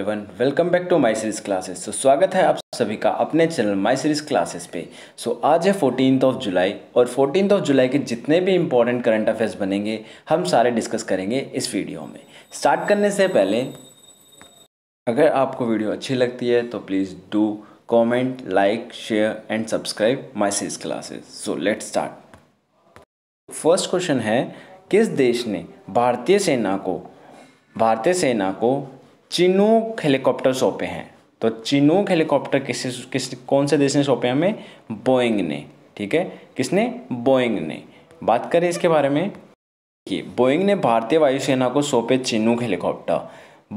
Avon welcome back to my series classes so स्वागत है आप सभी का अपने चैनल माई सीरीज क्लासेस पे सो so, आज है फोर्टीन ऑफ जुलाई और फोर्टीन ऑफ जुलाई के जितने भी इंपॉर्टेंट करंट अफेयर्स बनेंगे हम सारे डिस्कस करेंगे इस वीडियो में स्टार्ट करने से पहले अगर आपको वीडियो अच्छी लगती है तो please do comment like share and subscribe my series classes so let start first question है किस देश ने भारतीय सेना को भारतीय सेना को चिनूक हेलीकॉप्टर सौंपे हैं तो चिनूक हेलीकॉप्टर किस किस कौन से देश ने सौंपे हमें बोइंग ने ठीक है किसने बोइंग ने बात करें इसके बारे में कि बोइंग ने भारतीय वायुसेना को सौंपे चिनूक हेलीकॉप्टर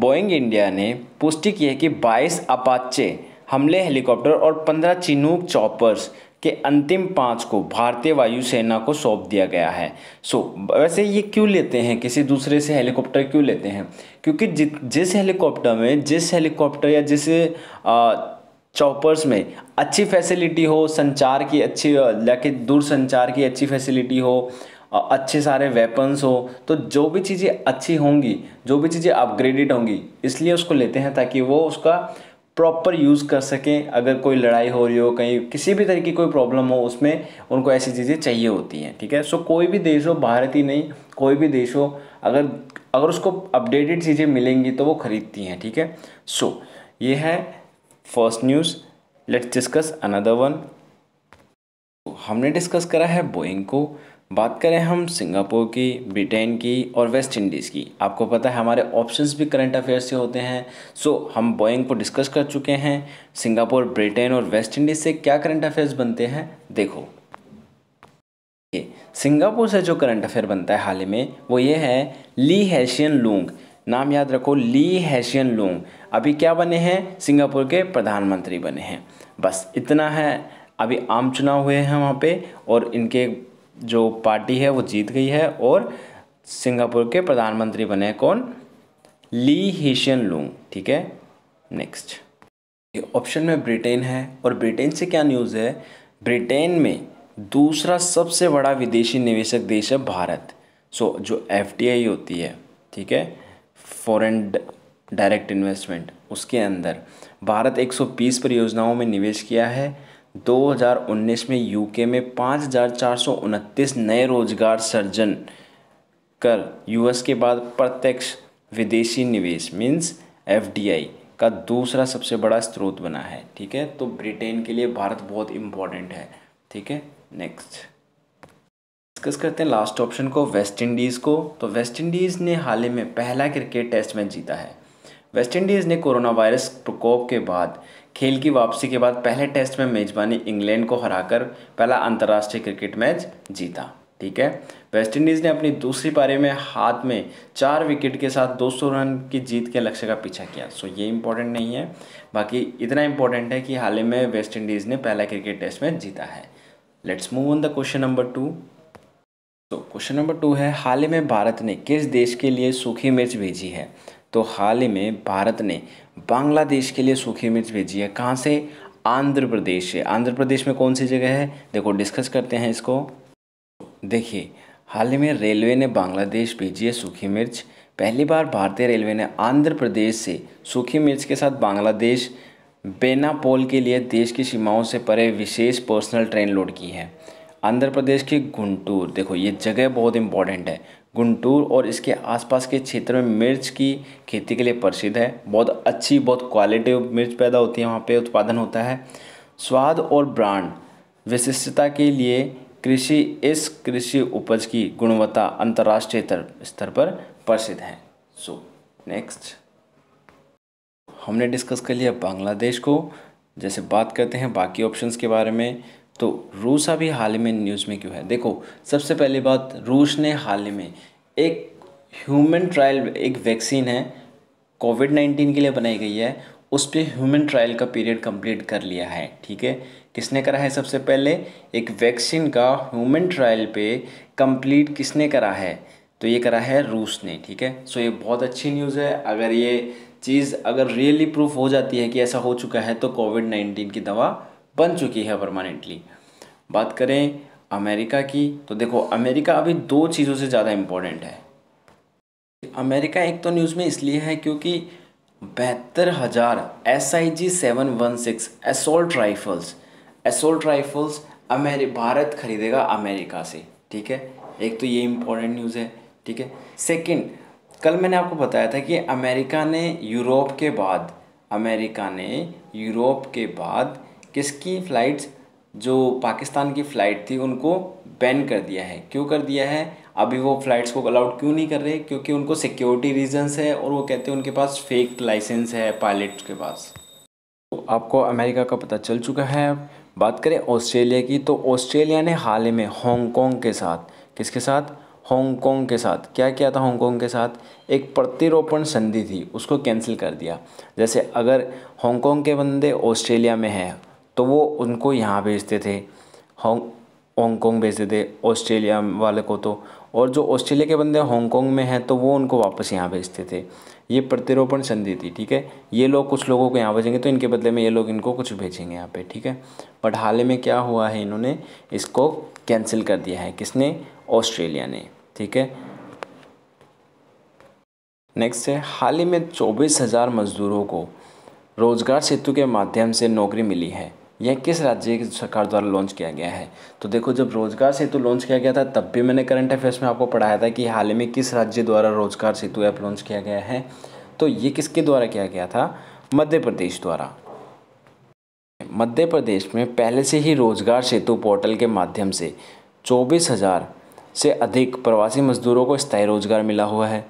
बोइंग इंडिया ने पुष्टि की है कि 22 अपाचे हमले हेलीकॉप्टर और 15 चिनूक चॉपर्स के अंतिम पाँच को भारतीय वायुसेना को सौंप दिया गया है सो वैसे ये क्यों लेते हैं किसी दूसरे से हेलीकॉप्टर क्यों लेते हैं क्योंकि जि जिस हेलीकॉप्टर में जिस हेलीकॉप्टर या जिस चॉपर्स में अच्छी फैसिलिटी हो संचार की अच्छी लेकिन दूर संचार की अच्छी फैसिलिटी हो अच्छे सारे वेपन्स हो तो जो भी चीज़ें अच्छी होंगी जो भी चीज़ें अपग्रेडेड होंगी इसलिए उसको लेते हैं ताकि वो उसका प्रॉपर यूज़ कर सकें अगर कोई लड़ाई हो रही हो कहीं किसी भी तरह की कोई प्रॉब्लम हो उसमें उनको ऐसी चीज़ें चाहिए होती हैं ठीक है सो so, कोई भी देश हो भारत ही नहीं कोई भी देश हो अगर अगर उसको अपडेटेड चीज़ें मिलेंगी तो वो ख़रीदती हैं ठीक है सो so, ये है first news let's discuss another one हमने डिस्कस करा है बोइंग को बात करें हम सिंगापुर की ब्रिटेन की और वेस्ट इंडीज़ की आपको पता है हमारे ऑप्शंस भी करंट अफेयर्स से होते हैं सो so, हम बोइंग को डिस्कस कर चुके हैं सिंगापुर ब्रिटेन और वेस्ट इंडीज़ से क्या करंट अफेयर्स बनते हैं देखो सिंगापुर से जो करंट अफेयर बनता है हाल ही में वो ये है ली हैशियन लूंग नाम याद रखो ली हैशियन लूंग अभी क्या बने हैं सिंगापुर के प्रधानमंत्री बने हैं बस इतना है अभी आम चुनाव हुए हैं वहाँ पे और इनके जो पार्टी है वो जीत गई है और सिंगापुर के प्रधानमंत्री बने कौन ली हिशियन लूंग ठीक है नेक्स्ट ऑप्शन में ब्रिटेन है और ब्रिटेन से क्या न्यूज़ है ब्रिटेन में दूसरा सबसे बड़ा विदेशी निवेशक देश है भारत सो so, जो एफ होती है ठीक है फॉरेन डायरेक्ट इन्वेस्टमेंट उसके अंदर भारत 120 परियोजनाओं में निवेश किया है 2019 में यूके में पाँच नए रोजगार सर्जन कर यूएस के बाद प्रत्यक्ष विदेशी निवेश मीन्स एफ का दूसरा सबसे बड़ा स्रोत बना है ठीक है तो ब्रिटेन के लिए भारत बहुत इम्पोर्टेंट है ठीक है नेक्स्ट डिस्कस करते हैं लास्ट ऑप्शन को वेस्ट इंडीज़ को तो वेस्ट इंडीज़ ने हाल ही में पहला क्रिकेट टेस्ट मैच जीता है वेस्ट इंडीज़ ने कोरोना वायरस प्रकोप के बाद खेल की वापसी के बाद पहले टेस्ट में मेज़बानी इंग्लैंड को हराकर पहला अंतर्राष्ट्रीय क्रिकेट मैच जीता ठीक है वेस्टइंडीज़ ने अपनी दूसरी पारी में हाथ में चार विकेट के साथ 200 रन की जीत के लक्ष्य का पीछा किया सो ये इम्पोर्टेंट नहीं है बाकी इतना इम्पोर्टेंट है कि हाल ही में वेस्टइंडीज़ ने पहला क्रिकेट टेस्ट मैच जीता है let's move on the question number two तो क्वेश्चन नंबर टू है हाल ही में भारत ने किस देश के लिए सूखी मिर्च भेजी है तो हाल ही में भारत ने बांग्लादेश के लिए सूखी मिर्च भेजी है कहाँ से आंध्र प्रदेश से आंध्र प्रदेश में कौन सी जगह है देखो डिस्कस करते हैं इसको देखिए हाल ही में रेलवे ने बांग्लादेश भेजी है सूखी मिर्च पहली बार भारतीय रेलवे ने आंध्र प्रदेश से सूखी मिर्च के साथ बांग्लादेश बेनापोल के लिए देश की सीमाओं से परे विशेष पर्सनल ट्रेन लोड की है आंध्र प्रदेश के गुंटूर देखो ये जगह बहुत इंपॉर्टेंट है गुंटूर और इसके आसपास के क्षेत्र में मिर्च की खेती के लिए प्रसिद्ध है बहुत अच्छी बहुत क्वालिटी मिर्च पैदा होती है वहाँ पे उत्पादन होता है स्वाद और ब्रांड विशिष्टता के लिए कृषि इस कृषि उपज की गुणवत्ता अंतर्राष्ट्रीय स्तर पर प्रसिद्ध है सो नेक्स्ट हमने डिस्कस कर लिया बांग्लादेश को जैसे बात करते हैं बाकी ऑप्शंस के बारे में तो रूस अभी हाल ही में न्यूज़ में क्यों है देखो सबसे पहली बात रूस ने हाल ही में एक ह्यूमन ट्रायल एक वैक्सीन है कोविड नाइन्टीन के लिए बनाई गई है उस पर ह्यूमन ट्रायल का पीरियड कंप्लीट कर लिया है ठीक है किसने करा है सबसे पहले एक वैक्सीन का ह्यूमन ट्रायल पे कंप्लीट किसने करा है तो ये करा है रूस ने ठीक है सो ये बहुत अच्छी न्यूज़ है अगर ये चीज़ अगर रियली प्रूफ हो जाती है कि ऐसा हो चुका है तो कोविड नाइन्टीन की दवा बन चुकी है परमानेंटली बात करें अमेरिका की तो देखो अमेरिका अभी दो चीज़ों से ज़्यादा इम्पोर्टेंट है अमेरिका एक तो न्यूज़ में इसलिए है क्योंकि बहत्तर हज़ार S I G seven one six assault rifles assault rifles अमेरि भारत खरीदेगा अमेरिका से ठीक है एक तो ये इम्पोर्टेंट न्यूज़ है ठीक है सेकंड कल मैंने आपको बताया था कि अमेरिका ने यूरोप के बाद अमेरिका ने यूरोप के बाद किसकी फ़्लाइट्स जो पाकिस्तान की फ़्लाइट थी उनको बैन कर दिया है क्यों कर दिया है अभी वो फ़्लाइट्स को अलाउड क्यों नहीं कर रहे क्योंकि उनको सिक्योरिटी रीजंस है और वो कहते हैं उनके पास फेक लाइसेंस है पायलट के पास तो आपको अमेरिका का पता चल चुका है अब बात करें ऑस्ट्रेलिया की तो ऑस्ट्रेलिया ने हाल ही में हांगकॉन्ग के साथ किसके साथ हांगकांग के साथ क्या किया था हांगकॉन्ग के साथ एक प्रतिरोपण संधि थी उसको कैंसिल कर दिया जैसे अगर हॉन्गकॉन्ग के बंदे ऑस्ट्रेलिया में हैं तो वो उनको यहाँ भेजते थे होंग भेजते थे ऑस्ट्रेलिया वाले को तो और जो ऑस्ट्रेलिया के बंदे हॉन्गकॉन्ग में हैं तो वो उनको वापस यहाँ भेजते थे ये प्रतिरोपण संधि थी ठीक है ये लोग कुछ लोगों को यहाँ भेजेंगे तो इनके बदले में ये लोग इनको कुछ भेजेंगे यहाँ पे ठीक है बट हाल में क्या हुआ है इन्होंने इसको कैंसिल कर दिया है किसने ऑस्ट्रेलिया ने ठीक है नेक्स्ट है हाल ही में चौबीस हज़ार मज़दूरों को रोज़गार सेतु के माध्यम से नौकरी मिली है यह किस राज्य सरकार द्वारा लॉन्च किया गया है तो देखो जब रोजगार सेतु लॉन्च किया गया था तब भी मैंने करंट अफेयर्स में आपको पढ़ाया था कि हाल ही में किस राज्य द्वारा रोजगार सेतु ऐप लॉन्च किया गया है तो ये किसके द्वारा किया गया था मध्य प्रदेश द्वारा मध्य प्रदेश में पहले से ही रोजगार सेतु पोर्टल के माध्यम से चौबीस हज़ार से अधिक प्रवासी मजदूरों को स्थायी रोजगार मिला हुआ है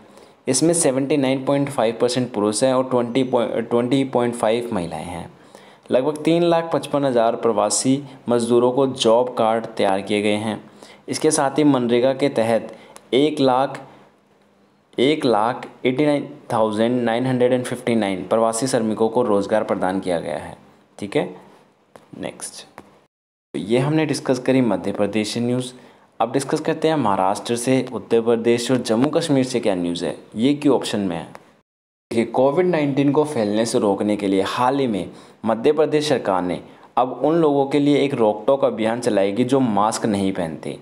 इसमें 79.5 परसेंट पुरुष हैं और 20.5 महिलाएं हैं लगभग तीन लाख पचपन हज़ार प्रवासी मज़दूरों को जॉब कार्ड तैयार किए गए हैं इसके साथ ही मनरेगा के तहत एक लाख एक lakh eighty nine thousand nine hundred and fifty nine प्रवासी श्रमिकों को रोज़गार प्रदान किया गया है ठीक है नेक्स्ट तो ये हमने डिस्कस करी मध्य प्रदेश न्यूज़ अब डिस्कस करते हैं महाराष्ट्र से उत्तर प्रदेश और जम्मू कश्मीर से क्या न्यूज़ है ये क्यों ऑप्शन में है देखिए कोविड 19 को फैलने से रोकने के लिए हाल ही में मध्य प्रदेश सरकार ने अब उन लोगों के लिए एक रोकटोक अभियान चलाएगी जो मास्क नहीं पहनते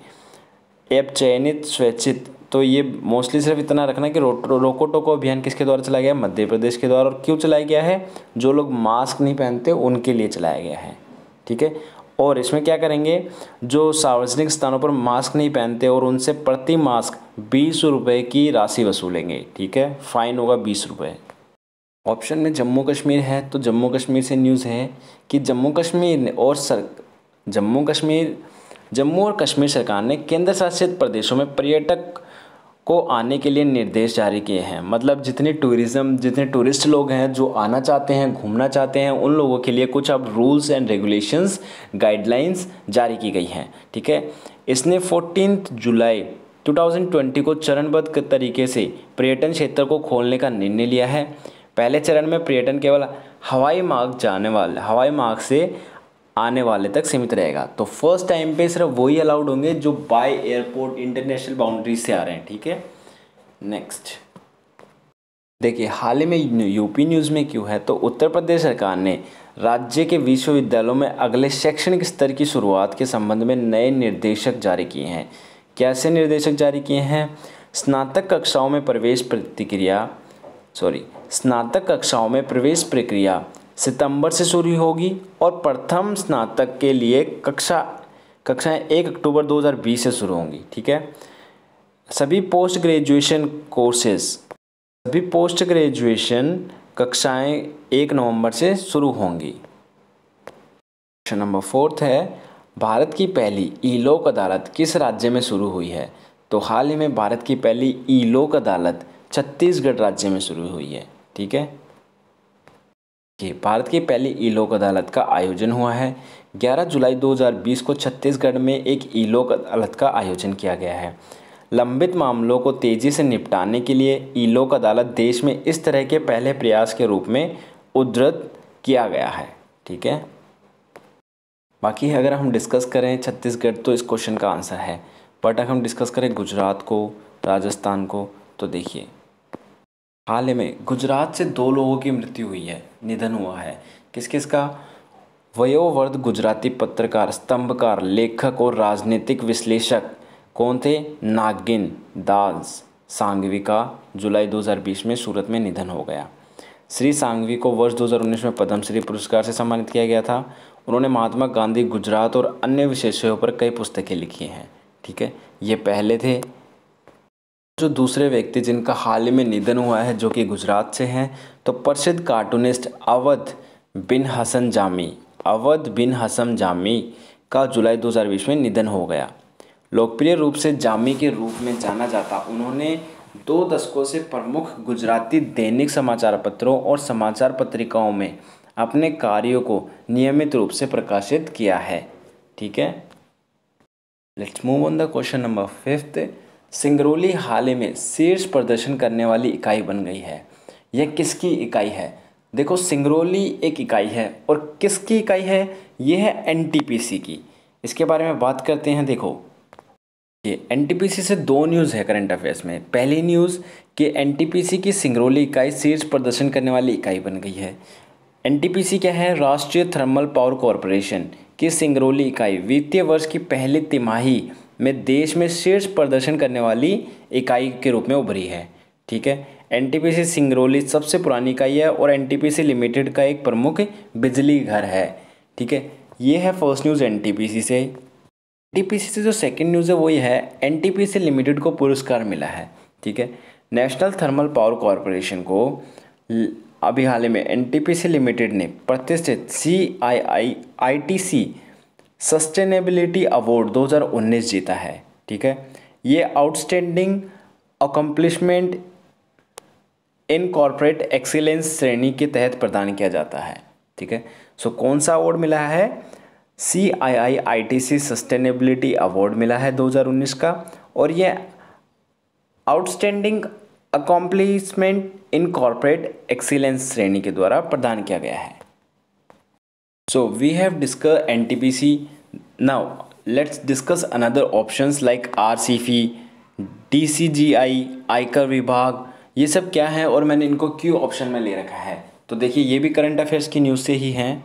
एप चयनित स्वैच्छित तो ये मोस्टली सिर्फ इतना रखना कि रो, रोको टोको अभियान किसके द्वारा चलाया गया मध्य प्रदेश के द्वारा और क्यों चलाया गया है जो लोग मास्क नहीं पहनते उनके लिए चलाया गया है ठीक है और इसमें क्या करेंगे जो सार्वजनिक स्थानों पर मास्क नहीं पहनते और उनसे प्रति मास्क बीस रुपये की राशि वसूलेंगे ठीक है फ़ाइन होगा बीस रुपये ऑप्शन में जम्मू कश्मीर है तो जम्मू कश्मीर से न्यूज़ है कि जम्मू कश्मीर ने और सर जम्मू कश्मीर जम्मू और कश्मीर सरकार ने केंद्र शासित प्रदेशों में पर्यटक को आने के लिए निर्देश जारी किए हैं मतलब जितने टूरिज़्म जितने टूरिस्ट लोग हैं जो आना चाहते हैं घूमना चाहते हैं उन लोगों के लिए कुछ अब रूल्स एंड रेगुलेशंस गाइडलाइंस जारी की गई हैं ठीक है इसने फोर्टीन जुलाई 2020 को चरणबद्ध तरीके से पर्यटन क्षेत्र को खोलने का निर्णय लिया है पहले चरण में पर्यटन केवल हवाई मार्ग जाने वाले हवाई मार्ग से आने वाले तक सीमित रहेगा तो फर्स्ट टाइम पे सिर्फ वही अलाउड होंगे जो बाय एयरपोर्ट इंटरनेशनल बाउंड्री से आ रहे हैं ठीक है नेक्स्ट देखिए हाल ही में यूपी न्यूज़ में क्यों है तो उत्तर प्रदेश सरकार ने राज्य के विश्वविद्यालयों में अगले शैक्षणिक स्तर की शुरुआत के संबंध में नए निर्देशक जारी किए हैं कैसे निर्देशक जारी किए हैं स्नातक कक्षाओं में प्रवेश प्रतिक्रिया सॉरी स्नातक कक्षाओं में प्रवेश प्रक्रिया सितंबर से शुरू होगी और प्रथम स्नातक के लिए कक्षा कक्षाएं एक अक्टूबर 2020 से शुरू होंगी ठीक है सभी पोस्ट ग्रेजुएशन कोर्सेज सभी पोस्ट ग्रेजुएशन कक्षाएं एक नवंबर से शुरू होंगी क्वेश्चन नंबर फोर्थ है भारत की पहली ई लोक अदालत किस राज्य में शुरू हुई है तो हाल ही में भारत की पहली ई लोक अदालत छत्तीसगढ़ राज्य में शुरू हुई है ठीक है जी भारत की पहली ई लोक अदालत का आयोजन हुआ है 11 जुलाई 2020 को छत्तीसगढ़ में एक ई लोक अदालत का आयोजन किया गया है लंबित मामलों को तेज़ी से निपटाने के लिए ई लोक अदालत देश में इस तरह के पहले प्रयास के रूप में उद्धत किया गया है ठीक है बाकी अगर हम डिस्कस करें छत्तीसगढ़ तो इस क्वेश्चन का आंसर है बट अगर हम डिस्कस करें गुजरात को राजस्थान को तो देखिए हाल ही में गुजरात से दो लोगों की मृत्यु हुई है निधन हुआ है किस किस का वयोवर्ध गुजराती पत्रकार स्तंभकार लेखक और राजनीतिक विश्लेषक कौन थे नागिन दास सांघवी का जुलाई 2020 में सूरत में निधन हो गया श्री सांघवी को वर्ष 2019 में पद्मश्री पुरस्कार से सम्मानित किया गया था उन्होंने महात्मा गांधी गुजरात और अन्य विषयों पर कई पुस्तकें लिखी हैं ठीक है ये पहले थे जो दूसरे व्यक्ति जिनका हाल ही में निधन हुआ है जो कि गुजरात से हैं तो प्रसिद्ध कार्टूनिस्ट अवध बिन हसन जामी अवध बिन हसन जामी का जुलाई 2020 में निधन हो गया लोकप्रिय रूप से जामी के रूप में जाना जाता उन्होंने दो दशकों से प्रमुख गुजराती दैनिक समाचार पत्रों और समाचार पत्रिकाओं में अपने कार्यों को नियमित रूप से प्रकाशित किया है ठीक है let's move on the question number fifth Singrauli हाल में शीर्ष प्रदर्शन करने वाली इकाई बन गई है यह किसकी इकाई है देखो सिंगरौली एक इकाई है और किसकी इकाई है यह है एनटीपीसी की इसके बारे में बात करते हैं देखो ये एनटीपीसी से दो न्यूज़ है करंट अफेयर्स में पहली न्यूज़ कि एनटीपीसी की सिंगरौली इकाई शीर्ष प्रदर्शन करने वाली इकाई बन गई है एनटीपीसी क्या है राष्ट्रीय थर्मल पावर कॉरपोरेशन की सिंगरौली इकाई वित्तीय वर्ष की पहली तिमाही में देश में शीर्ष प्रदर्शन करने वाली इकाई के रूप में उभरी है ठीक है एनटीपीसी सिंगरौली सबसे पुरानी इकाई है और एनटीपीसी लिमिटेड का एक प्रमुख बिजली घर है ठीक है ये है फर्स्ट न्यूज़ एनटीपीसी से एनटीपीसी से जो सेकंड न्यूज़ है वो ये है एनटीपीसी लिमिटेड को पुरस्कार मिला है ठीक है नेशनल थर्मल पावर कॉरपोरेशन को अभी हाल ही में एन लिमिटेड ने प्रतिष्ठित C I I I T C sustainability award 2019 जीता है ठीक है ये outstanding accomplishment in corporate excellence श्रेणी के तहत प्रदान किया जाता है ठीक है सो कौन सा अवार्ड मिला है C I I I T C sustainability award मिला है 2019 का और ये outstanding accomplishment in corporate excellence श्रेणी के द्वारा प्रदान किया गया है So we have discussed NTPC. Now let's discuss another options like rcf DCGI, आयकर विभाग ये सब क्या है और मैंने इनको क्यों ऑप्शन में ले रखा है तो देखिए ये भी करंट अफेयर्स की न्यूज़ से ही हैं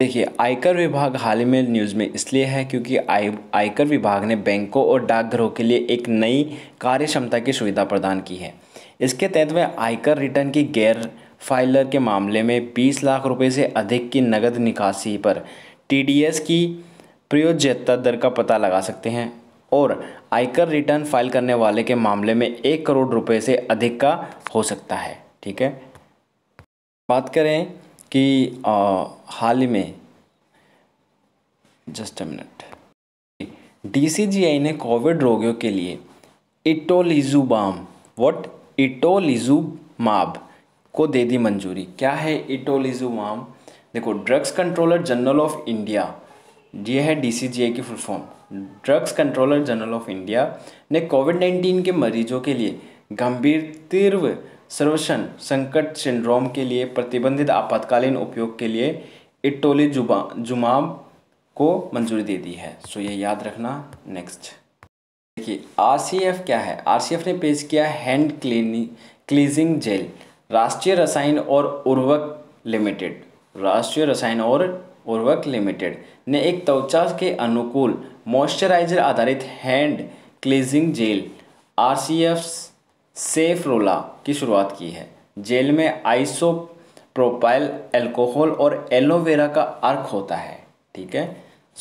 देखिए आयकर विभाग हाल ही में न्यूज़ में इसलिए है क्योंकि आयकर विभाग ने बैंकों और डाकघरों के लिए एक नई कार्य क्षमता की सुविधा प्रदान की है इसके तहत वह आयकर रिटर्न की गैर फाइलर के मामले में 20 लाख रुपए से अधिक की नकद निकासी पर टीडीएस की प्रयोज्यता दर का पता लगा सकते हैं और आयकर रिटर्न फाइल करने वाले के मामले में एक करोड़ रुपए से अधिक का हो सकता है ठीक है बात करें कि आ, हाल ही में जस्ट अ मिनट डीसीजीआई ने कोविड रोगियों के लिए इटोलिजुबाम व्हाट इटोलिजुमाब को दे दी मंजूरी क्या है इटोलिजुमाम देखो drugs controller general of India ये है डी की full form drugs controller general of India ने कोविड नाइन्टीन के मरीजों के लिए गंभीर तीव्र सर्वशन संकट सिंड्रोम के लिए प्रतिबंधित आपातकालीन उपयोग के लिए इटोली जुमाम को मंजूरी दे दी है सो ये याद रखना नेक्स्ट देखिए आरसीएफ क्या है आरसीएफ ने पेश किया हैंड क्लीनिंग क्लीजिंग जेल राष्ट्रीय रसायन और उर्वरक लिमिटेड राष्ट्रीय रसायन और उर्वरक लिमिटेड ने एक त्वचा के अनुकूल मॉइस्चराइजर आधारित hand cleansing gel R C F सेफ रोला की शुरुआत की है जेल में आइसो प्रोपाइल एल्कोहल और एलोवेरा का अर्क होता है ठीक है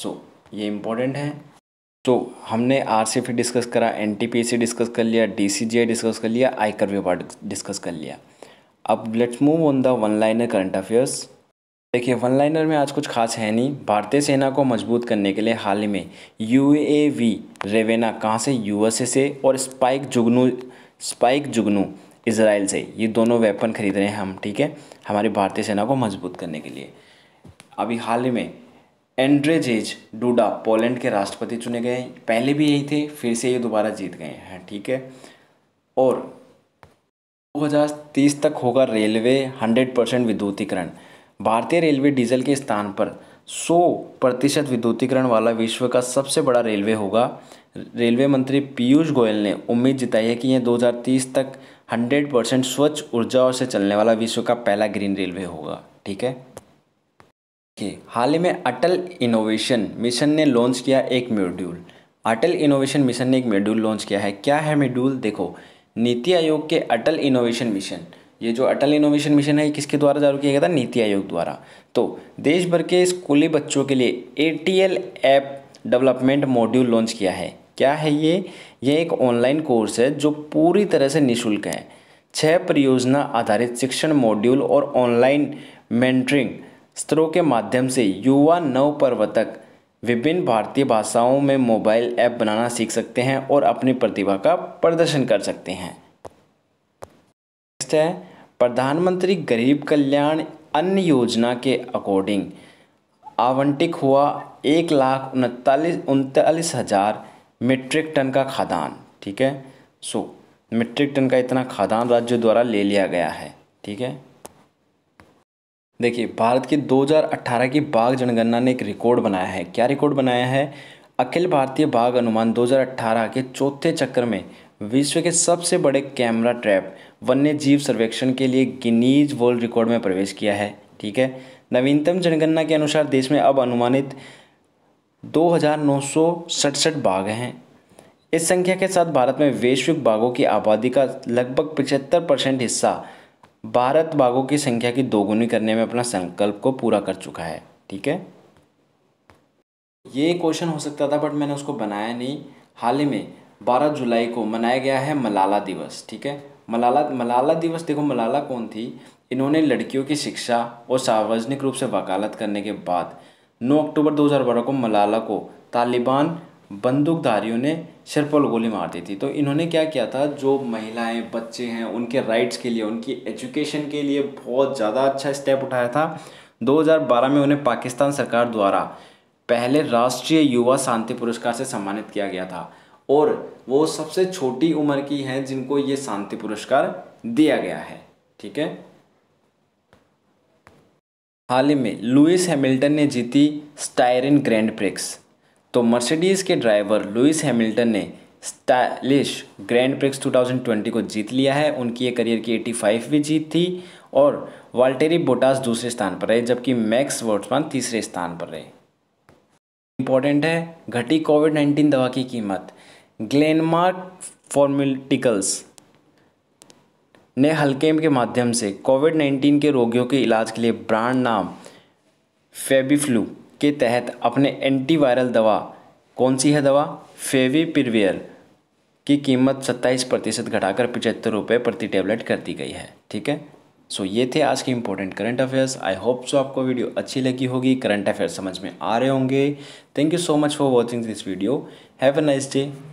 सो so, ये इम्पोर्टेंट है तो हमने आर सी डिस्कस करा N T P C discuss कर लिया डी सी जी डिस्कस कर लिया आयकर विभाग डिस्कस कर लिया अब let's move on the one liner current affairs देखिए वन लाइनर में आज कुछ खास है नहीं भारतीय सेना को मजबूत करने के लिए हाल ही में यू ए वी रेवेना कहाँ से यूएसए से और स्पाइक जुगनू स्पाइक जुगनू इसराइल से ये दोनों वेपन खरीद रहे हैं हम ठीक है हमारी भारतीय सेना को मजबूत करने के लिए अभी हाल ही में एंड्रेजेज डूडा पोलैंड के राष्ट्रपति चुने गए पहले भी यही थे फिर से ये दोबारा जीत गए हैं ठीक है और 2030 तक होगा रेलवे 100 परसेंट विद्युतीकरण भारतीय रेलवे डीजल के स्थान पर 100 प्रतिशत विद्युतीकरण वाला विश्व का सबसे बड़ा रेलवे होगा रेलवे मंत्री पीयूष गोयल ने उम्मीद जताई है कि यह 2030 तक 100 परसेंट स्वच्छ ऊर्जा से चलने वाला विश्व का पहला ग्रीन रेलवे होगा ठीक है हाल ही में अटल इनोवेशन मिशन ने लॉन्च किया एक मेड्यूल अटल इनोवेशन मिशन ने एक मेड्यूल लॉन्च किया है क्या है मेड्यूल देखो नीति आयोग के अटल इनोवेशन मिशन ये जो अटल इनोवेशन मिशन है किसके द्वारा चालू किया गया था नीति आयोग द्वारा तो देश भर के स्कूली बच्चों के लिए A app development module launch किया है क्या है ये ये एक ऑनलाइन कोर्स है जो पूरी तरह से निःशुल्क है छः परियोजना आधारित शिक्षण मॉड्यूल और ऑनलाइन मेंटरिंग स्तरों के माध्यम से युवा प्रवर्तक विभिन्न भारतीय भाषाओं में मोबाइल ऐप बनाना सीख सकते हैं और अपनी प्रतिभा का प्रदर्शन कर सकते हैं नेक्स्ट है प्रधानमंत्री गरीब कल्याण अन्य योजना के अकॉर्डिंग आवंटित हुआ एक लाख उनतालीस उनतालीस हज़ार मीट्रिक टन का खादान ठीक है सो मीट्रिक टन का इतना खादान राज्य द्वारा ले लिया गया है ठीक है देखिए भारत की 2018 की बाघ जनगणना ने एक रिकॉर्ड बनाया है क्या रिकॉर्ड बनाया है अखिल भारतीय बाघ अनुमान 2018 के चौथे चक्र में विश्व के सबसे बड़े कैमरा ट्रैप वन्य जीव सर्वेक्षण के लिए गिनीज वर्ल्ड रिकॉर्ड में प्रवेश किया है ठीक है नवीनतम जनगणना के अनुसार देश में अब अनुमानित दो बाघ हैं इस संख्या के साथ भारत में वैश्विक बाघों की आबादी का लगभग पचहत्तर परसेंट हिस्सा भारत बाघों की संख्या की दोगुनी करने में अपना संकल्प को पूरा कर चुका है ठीक है ये क्वेश्चन हो सकता था बट मैंने उसको बनाया नहीं हाल ही में 12 जुलाई को मनाया गया है मलाला दिवस ठीक है मलाला मलाला दिवस देखो मलाला कौन थी इन्होंने लड़कियों की शिक्षा और सार्वजनिक रूप से वकालत करने के बाद 9 अक्टूबर 2012 को मलाला को तालिबान बंदूकधारियों ने सिर पर गोली मार दी थी तो इन्होंने क्या किया था जो महिलाएं बच्चे हैं उनके राइट्स के लिए उनकी एजुकेशन के लिए बहुत ज़्यादा अच्छा स्टेप उठाया था 2012 में उन्हें पाकिस्तान सरकार द्वारा पहले राष्ट्रीय युवा शांति पुरस्कार से सम्मानित किया गया था और वो सबसे छोटी उम्र की हैं जिनको ये शांति पुरस्कार दिया गया है ठीक है हाल ही में लुइस हैमिल्टन ने जीती स्टायरिन ग्रैंड प्रिक्स तो मर्सिडीज़ के ड्राइवर लुइस हैमिल्टन ने स्टाइलिश ग्रैंड प्रिक्स 2020 को जीत लिया है उनकी ये करियर की फाइव भी जीत थी और वाल्टेरी बोटास दूसरे स्थान पर रहे जबकि मैक्स वर्टमान तीसरे स्थान पर रहे इम्पॉर्टेंट है घटी कोविड 19 दवा की कीमत ग्लेनमार्क फॉर्मिटिकल्स ने हल्केम के माध्यम से कोविड 19 के रोगियों के इलाज के लिए ब्रांड नाम फेबीफ्लू के तहत अपने एंटीवायरल दवा कौन सी है दवा फेवीपिरवियर की कीमत 27 प्रतिशत घटाकर पिचहत्तर रुपये प्रति टेबलेट कर दी गई है ठीक है सो so, ये थे आज के important current affairs I hope so आपको वीडियो अच्छी लगी होगी करंट अफेयर्स समझ में आ रहे होंगे thank you so much for watching this video have a nice day